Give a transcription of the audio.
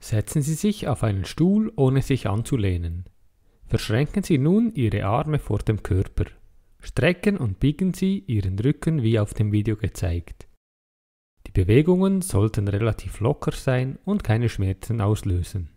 Setzen Sie sich auf einen Stuhl, ohne sich anzulehnen. Verschränken Sie nun Ihre Arme vor dem Körper. Strecken und biegen Sie Ihren Rücken wie auf dem Video gezeigt. Die Bewegungen sollten relativ locker sein und keine Schmerzen auslösen.